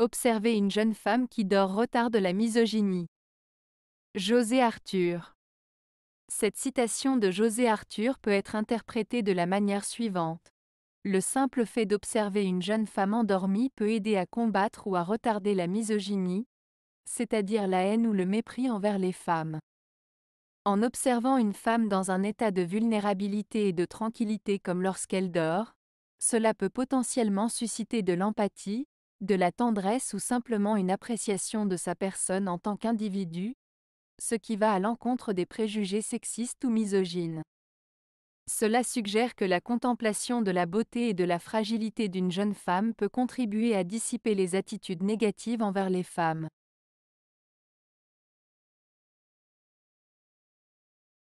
Observer une jeune femme qui dort retarde la misogynie. José Arthur. Cette citation de José Arthur peut être interprétée de la manière suivante. Le simple fait d'observer une jeune femme endormie peut aider à combattre ou à retarder la misogynie, c'est-à-dire la haine ou le mépris envers les femmes. En observant une femme dans un état de vulnérabilité et de tranquillité comme lorsqu'elle dort, cela peut potentiellement susciter de l'empathie, de la tendresse ou simplement une appréciation de sa personne en tant qu'individu, ce qui va à l'encontre des préjugés sexistes ou misogynes. Cela suggère que la contemplation de la beauté et de la fragilité d'une jeune femme peut contribuer à dissiper les attitudes négatives envers les femmes.